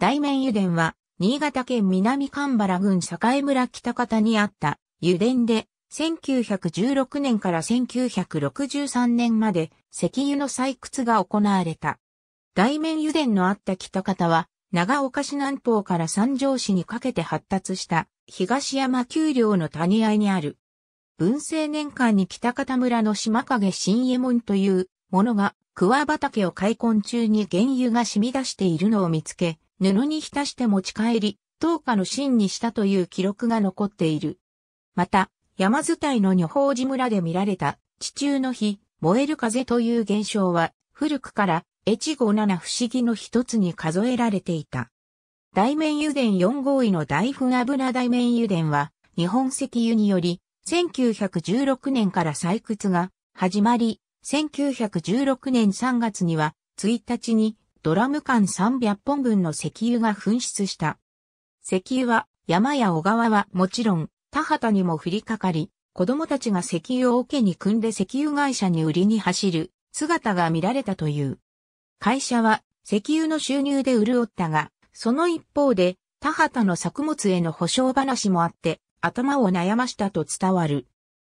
大面油田は、新潟県南蒲原郡栄村北方にあった油田で、1916年から1963年まで石油の採掘が行われた。大面油田のあった北方は、長岡市南方から三条市にかけて発達した東山丘陵の谷合にある。文政年間に北方村の島影新右衛門というものが桑畑を開墾中に原油が染み出しているのを見つけ、布に浸して持ち帰り、灯火の芯にしたという記録が残っている。また、山伝いの女宝寺村で見られた地中の火、燃える風という現象は、古くから越後七不思議の一つに数えられていた。大面油田4号位の大船油大面油田は、日本石油により、1916年から採掘が始まり、1916年3月には、1日にドラム缶300本分の石油が噴出した。石油は山や小川はもちろん田畑にも降りかかり、子供たちが石油を桶に組んで石油会社に売りに走る姿が見られたという。会社は石油の収入で潤ったが、その一方で田畑の作物への保証話もあって頭を悩ましたと伝わる。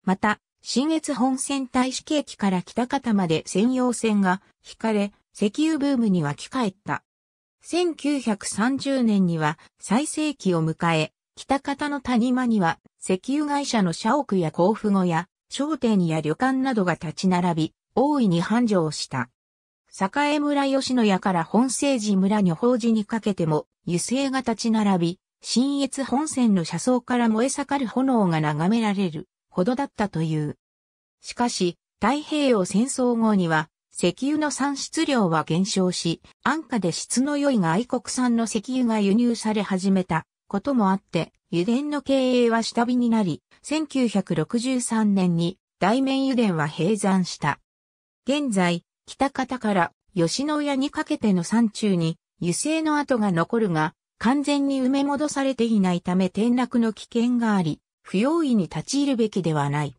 また、新越本線大使景気から北方まで専用線が引かれ、石油ブームに湧き返った。1930年には最盛期を迎え、北方の谷間には石油会社の社屋や甲府後や商店や旅館などが立ち並び、大いに繁盛した。栄村吉野屋から本政寺村女法寺にかけても油性が立ち並び、新越本線の車窓から燃え盛る炎が眺められるほどだったという。しかし、太平洋戦争後には石油の産出量は減少し、安価で質の良い外国産の石油が輸入され始めたこともあって、油田の経営は下火になり、1963年に大面油田は閉山した。現在、北方から吉野家にかけての山中に油性の跡が残るが、完全に埋め戻されていないため転落の危険があり、不用意に立ち入るべきではない。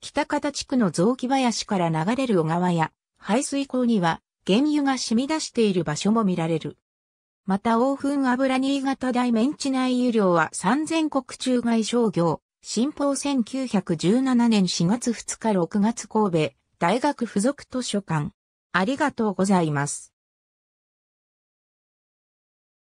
北方地区の雑木林から流れる小川や、排水口には原油が染み出している場所も見られる。またフ粉油新潟大メンチ内油量は3000国中外商業、新報1917年4月2日6月神戸、大学附属図書館。ありがとうございます。